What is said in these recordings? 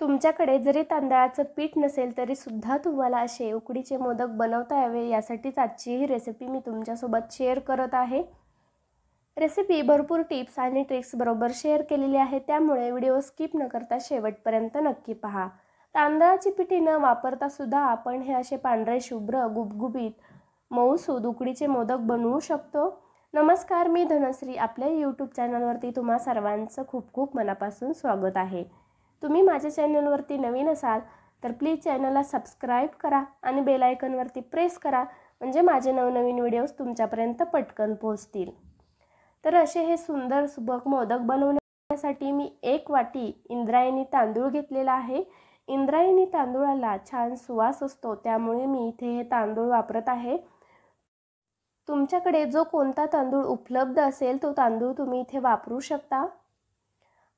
तुमच्याकडे जरी तांदळाचं पीठ नसेल तरी सुद्धा तुम्हाला असे उकडीचे मोदक बनवता यावे यासाठीच आजची ही रेसिपी मी तुमच्यासोबत शेअर करत आहे रेसिपी भरपूर टिप्स आणि ट्रिक्स बरोबर शेअर केलेली आहे त्यामुळे व्हिडिओ स्किप न करता शेवटपर्यंत नक्की पहा तांदळाची पिठी न वापरता सुद्धा आपण हे असे पांढरे शुभ्र गुबगुबीत मऊसूद उकडीचे मोदक बनवू शकतो नमस्कार मी धनश्री आपल्या यूट्यूब चॅनलवरती तुम्हा सर्वांचं खूप खूप मनापासून स्वागत आहे तुम्ही माझ्या चॅनलवरती नवीन असाल तर प्लीज चॅनलला सबस्क्राईब करा आणि बेलायकनवरती प्रेस करा म्हणजे माझे नवनवीन व्हिडिओज तुमच्यापर्यंत पटकन पोहोचतील तर असे हे सुंदर सुबक मोदक बनवण्यासाठी मी एक वाटी इंद्रायणी तांदूळ घेतलेला आहे इंद्रायणी तांदूळाला छान सुवास असतो त्यामुळे मी इथे हे तांदूळ वापरत आहे तुमच्याकडे जो कोणता तांदूळ उपलब्ध असेल तो तांदूळ तुम्ही इथे वापरू शकता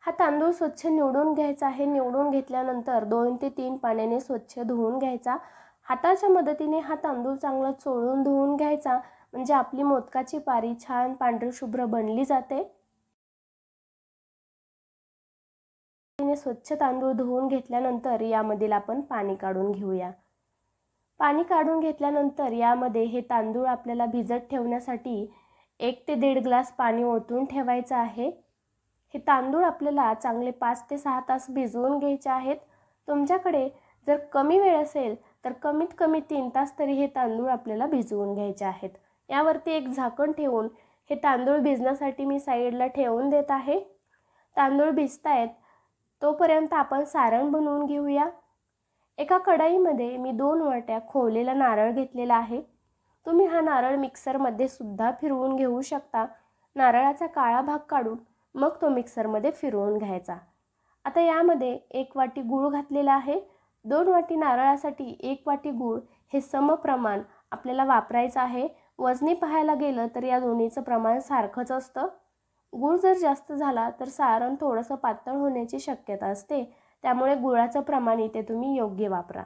हा तांदूळ स्वच्छ निवडून घ्यायचा आहे निवडून घेतल्यानंतर दोन ते तीन पाण्याने स्वच्छ धुवून घ्यायचा हाताच्या मदतीने हा तांदूळ चांगला चोळून धुवून घ्यायचा म्हणजे आपली मोदकाची पारी छान पांढरशुभ्र बनली जाते स्वच्छ तांदूळ धुवून घेतल्यानंतर यामधील आपण पाणी काढून घेऊया पाणी काढून घेतल्यानंतर यामध्ये हे तांदूळ आपल्याला भिजत ठेवण्यासाठी एक ते दीड ग्लास पाणी ओतून ठेवायचं आहे हे तांदूळ आपल्याला चांगले पाच ते सहा तास भिजवून घ्यायचे आहेत तुमच्याकडे जर कमी वेळ असेल तर कमीत कमी तीन तास तरी हे तांदूळ आपल्याला भिजवून घ्यायचे आहेत यावरती एक झाकण ठेवून हे तांदूळ भिजण्यासाठी मी साईडला ठेवून देत आहे तांदूळ भिजतायत तोपर्यंत आपण सारण बनवून घेऊया एका कढाईमध्ये मी दोन वाट्या खोवलेला नारळ घेतलेला आहे तुम्ही हा नारळ मिक्सरमध्ये सुद्धा फिरवून घेऊ शकता नारळाचा काळा भाग काढून मग तो मिक्सरमध्ये फिरवून घ्यायचा आता यामध्ये एक वाटी गूळ घातलेला आहे दोन वाटी नारळासाठी एक वाटी गूळ हे समप्रमाण आपल्याला वापरायचं आहे वजनी पाहायला गेलं तर या दोन्हीचं प्रमाण सारखंच असतं गूळ जर जास्त झाला तर सारण थोडंसं पातळ होण्याची शक्यता असते त्यामुळे गुळाचं प्रमाण इथे तुम्ही योग्य वापरा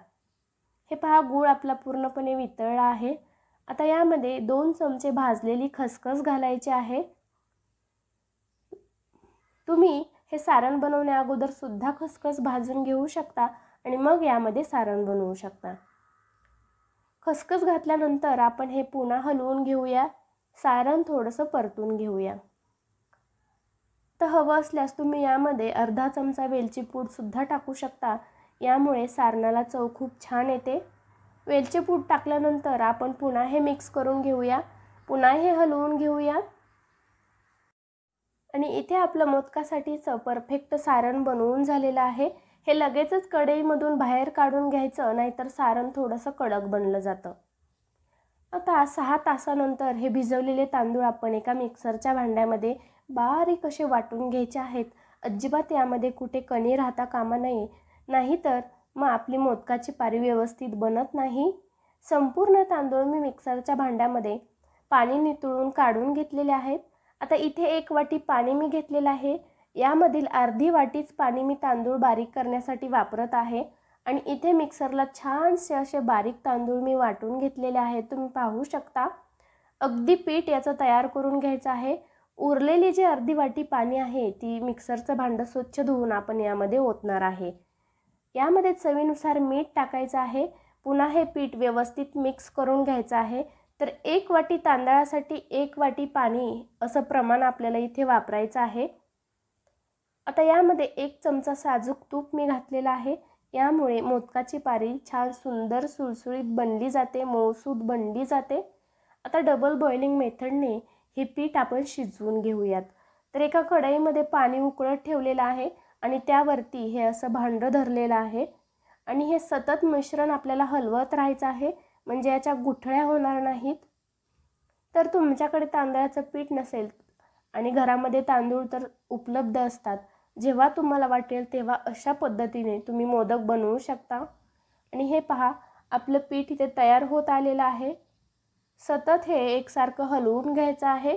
हे पहा गूळ आपला पूर्णपणे वितळला आहे आता यामध्ये दोन चमचे भाजलेली खसखस घालायची आहे तुम्ही हे सारण बनवण्या अगोदर सुद्धा खसखस भाजून घेऊ शकता आणि मग यामध्ये सारण बनवू शकता खसखस घातल्यानंतर आपण हे पुन्हा हलवून घेऊया सारण थोडंसं परतून घेऊया तर हवं असल्यास तुम्ही यामध्ये अर्धा चमचा वेलची सुद्धा टाकू शकता यामुळे सारणाला चव खूप छान येते वेलचे पूड टाकल्यानंतर आपण पुन्हा हे मिक्स करून घेऊया पुन्हा हे हलवून घेऊया आणि इथे आपलं मोदकासाठीचं परफेक्ट सारण बनवून झालेलं आहे हे लगेचच कढईमधून बाहेर काढून घ्यायचं नाहीतर सारण थोडंसं कडक बनलं जातं आता सहा तासानंतर हे भिजवलेले तांदूळ आपण एका मिक्सरच्या भांड्यामध्ये बारीक असे वाटून घ्यायचे आहेत अजिबात यामध्ये कुठे कणी राहता कामा नये नाहीतर मग आपली मोदकाची पारी व्यवस्थित बनत नाही संपूर्ण तांदूळ मी मिक्सरच्या भांड्यामध्ये पाणी नितळून काढून घेतलेले आहेत आता इथे एक वाटी पाणी मी घेतलेलं आहे यामधील अर्धी वाटीच पाणी मी तांदूळ बारीक करण्यासाठी वापरत आहे आणि इथे मिक्सरला छानसे असे बारीक तांदूळ मी वाटून घेतलेले आहेत तुम्ही पाहू शकता अगदी पीठ याचं तयार करून घ्यायचं आहे उरलेली जी अर्धी वाटी पाणी आहे ती मिक्सरचं भांडं स्वच्छ धुवून आपण यामध्ये ओतणार आहे यामध्ये चवीनुसार मीठ टाकायचं आहे पुन्हा हे पीठ व्यवस्थित मिक्स करून घ्यायचं आहे तर एक वाटी तांदळासाठी एक वाटी पाणी असं प्रमाण आपल्याला इथे वापरायचं आहे आता यामध्ये एक चमचा साजूक तूप मी घातलेला आहे यामुळे मोदकाची पारी छान सुंदर सुळसुळीत बनली जाते मऊसूद बनली जाते आता डबल बॉइलिंग मेथडने हे पीठ आपण शिजवून घेऊयात तर एका कढईमध्ये पाणी उकळत ठेवलेलं आहे आणि त्यावरती हे असं भांडं धरलेलं आहे आणि हे सतत मिश्रण आपल्याला हलवत राहायचं आहे म्हणजे याच्या गुठळ्या होणार नाहीत तर तुमच्याकडे तांदळाचं पीठ नसेल आणि घरामध्ये तांदूळ तर उपलब्ध असतात जेव्हा तुम्हाला वाटेल तेव्हा अशा पद्धतीने तुम्ही मोदक बनवू शकता आणि हे पहा आपलं पीठ इथे तयार होत आलेलं आहे सतत हे एकसारखं हलवून घ्यायचं आहे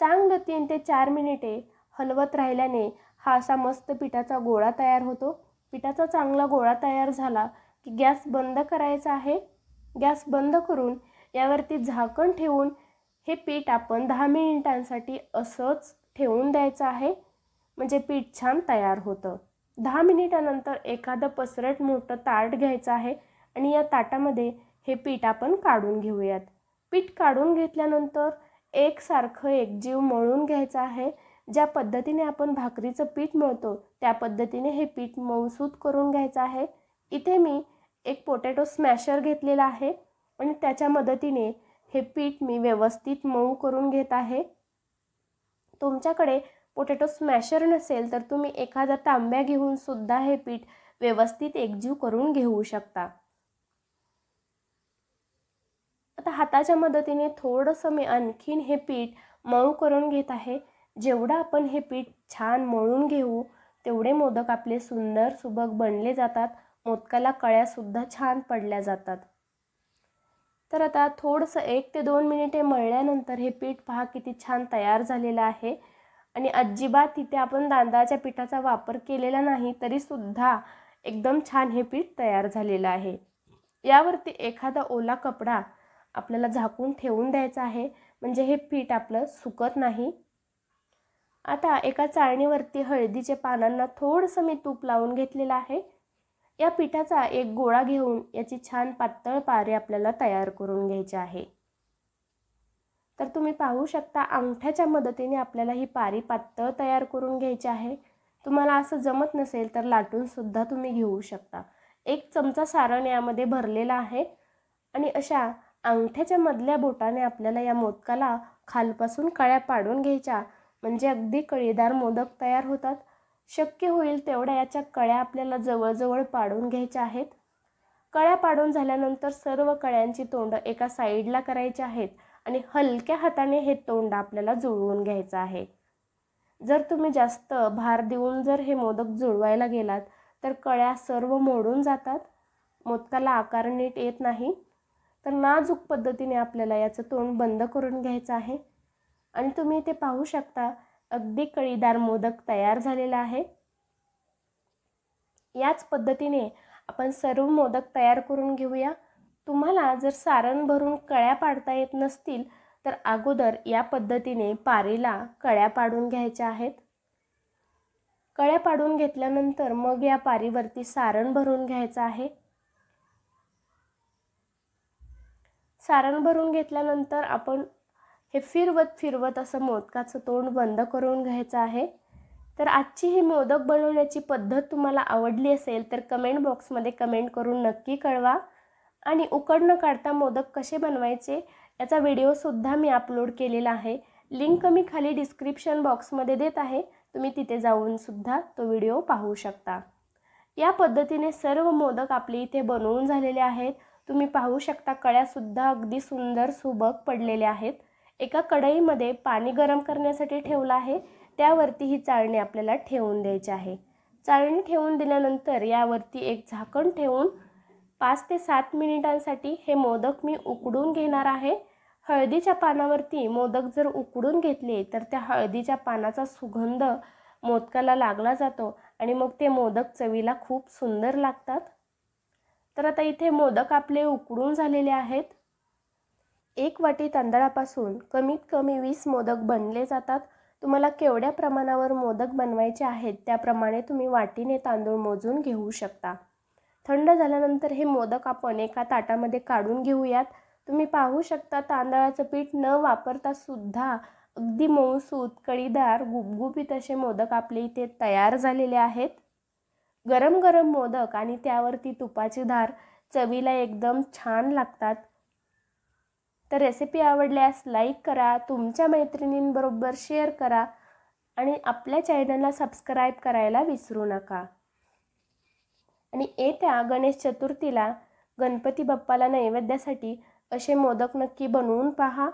चांगलं तीन ते चार मिनिटे हलवत राहिल्याने हा असा मस्त पिठाचा गोळा तयार होतो पिठाचा चांगला गोळा तयार झाला की गॅस बंद करायचा आहे गॅस बंद करून यावरती झाकण ठेवून हे पीठ आपण दहा मिनिटांसाठी असंच ठेवून द्यायचं आहे म्हणजे पीठ छान तयार होतं दहा मिनिटानंतर एखादं पसरट मोठं ताट घ्यायचं आहे आणि या ताटामध्ये हे पीठ आपण काढून घेऊयात पीठ काढून घेतल्यानंतर एकसारखं एकजीव मळून घ्यायचं आहे ज्या पद्धतीने आपण भाकरीचं पीठ मळतो त्या पद्धतीने हे पीठ मऊसूत करून घ्यायचं आहे इथे मी एक पोटॅटो स्मॅशर घेतलेला आहे आणि त्याच्या मदतीने हे पीठ मी व्यवस्थित मऊ करून घेत आहे तुमच्याकडे पोटॅटो स्मॅशर नसेल तर तुम्ही एखादा तांब्या घेऊन सुद्धा हे पीठ व्यवस्थित एकजीव करून घेऊ शकता आता हाताच्या मदतीने थोडंसं मी आणखीन हे पीठ मऊ करून घेत आहे जेवढं आपण हे पीठ छान मळून घेऊ तेवढे मोदक आपले सुंदर सुबक बनले जातात मोदकाला कळ्यासुद्धा छान पडल्या जातात तर आता थोडंसं एक ते दोन मिनिटे मळल्यानंतर हे पीठ पहा किती छान तयार झालेलं आहे आणि अजिबात तिथे आपण तांदळाच्या पिठाचा वापर केलेला नाही तरीसुद्धा एकदम छान हे पीठ तयार झालेलं आहे यावरती एखादा ओला कपडा आपल्याला झाकून ठेवून द्यायचा आहे म्हणजे हे पीठ आपलं सुकत नाही आता एका चाळणीवरती हळदीच्या पानांना थोडंसं मी तूप लावून घेतलेलं आहे या पिठाचा एक गोळा घेऊन याची छान पातळ पारे आपल्याला तयार करून घ्यायची आहे तर तुम्ही पाहू शकता अंगठ्याच्या मदतीने आपल्याला ही पारी पातळ तयार करून घ्यायची आहे तुम्हाला असं जमत नसेल तर लाटूनसुद्धा तुम्ही घेऊ शकता एक चमचा सारण यामध्ये भरलेला आहे आणि अशा अंगठ्याच्या मधल्या बोटाने आपल्याला या मोदकाला खालपासून कळ्या पाडून घ्यायच्या म्हणजे अगदी कळीदार मोदक तयार होतात शक्य होईल तेवढ्या याच्या कळ्या आपल्याला जवळजवळ पाडून घ्यायच्या आहेत कळ्या पाडून झाल्यानंतर सर्व कळ्यांची तोंड एका साईडला करायची आहेत आणि हलक्या हाताने हे तोंड आपल्याला जुळवून घ्यायचं आहे जर तुम्ही जास्त भार देऊन जर हे मोदक जुळवायला गेलात तर कळ्या सर्व मोडून जातात मोदकाला आकार नीट येत नाही तर नाजूक पद्धतीने आपल्याला याचं तोंड बंद करून घ्यायचं आहे आणि तुम्ही ते पाहू शकता अगदी कळीदार मोदक तयार झालेला आहे याच पद्धतीने आपण सर्व मोदक तयार करून घेऊया तुम्हाला जर सारण भरून कळ्या पाडता येत नसतील तर अगोदर या पद्धतीने पारीला कळ्या पाडून घ्यायच्या आहेत कळ्या पाडून घेतल्यानंतर मग या पारीवरती सारण भरून घ्यायचं आहे सारण भरून घेतल्यानंतर आपण हे फिरवत फिरवत असं मोदकाचं तोंड बंद करून घ्यायचं आहे तर आजची ही मोदक बनवण्याची पद्धत तुम्हाला आवडली असेल तर कमेंट बॉक्समध्ये कमेंट करून नक्की कळवा आणि उकड न काढता मोदक कसे बनवायचे याचा व्हिडिओसुद्धा मी अपलोड केलेला आहे लिंक मी खाली डिस्क्रिप्शन बॉक्समध्ये देत आहे तुम्ही तिथे जाऊनसुद्धा तो व्हिडिओ पाहू शकता या पद्धतीने सर्व मोदक आपले इथे बनवून झालेले आहेत तुम्ही पाहू शकता कळ्यासुद्धा अगदी सुंदर सुबक पडलेले आहेत एका कढईमध्ये पाणी गरम करण्यासाठी ठेवलं आहे त्यावरती ही चाळणी आपल्याला ठेवून द्यायची आहे चाळणी ठेवून दिल्यानंतर यावरती एक झाकण ठेवून पाच ते सात मिनिटांसाठी हे मोदक मी उकडून घेणार आहे हळदीच्या पानावरती मोदक जर उकडून घेतले तर त्या हळदीच्या पानाचा सुगंध मोदकाला लागला जातो आणि मग ते मोदक चवीला खूप सुंदर लागतात तर आता इथे मोदक आपले उकडून झालेले आहेत एक वाटी तांदळापासून कमीत कमी वीस मोदक बनले जातात तुम्हाला केवढ्या प्रमाणावर मोदक बनवायचे आहेत त्याप्रमाणे तुम्ही वाटीने तांदूळ मोजून घेऊ शकता थंड झाल्यानंतर हे मोदक आपण एका ताटामध्ये काढून घेऊयात तुम्ही पाहू शकता तांदळाचं पीठ न वापरता सुद्धा अगदी मऊसूत कळीदार गुबगुबीत असे मोदक आपले इथे तयार झालेले आहेत गरम गरम मोदक आणि त्यावरती तुपाची धार चवीला एकदम छान लागतात तर रेसिपी आवडल्यास लाईक करा तुमच्या मैत्रिणींबरोबर शेअर करा आणि आपल्या चॅनलला सबस्क्राईब करायला विसरू नका आणि येत्या गणेश चतुर्थीला गणपती बाप्पाला नैवेद्यासाठी असे मोदक नक्की बनवून पहा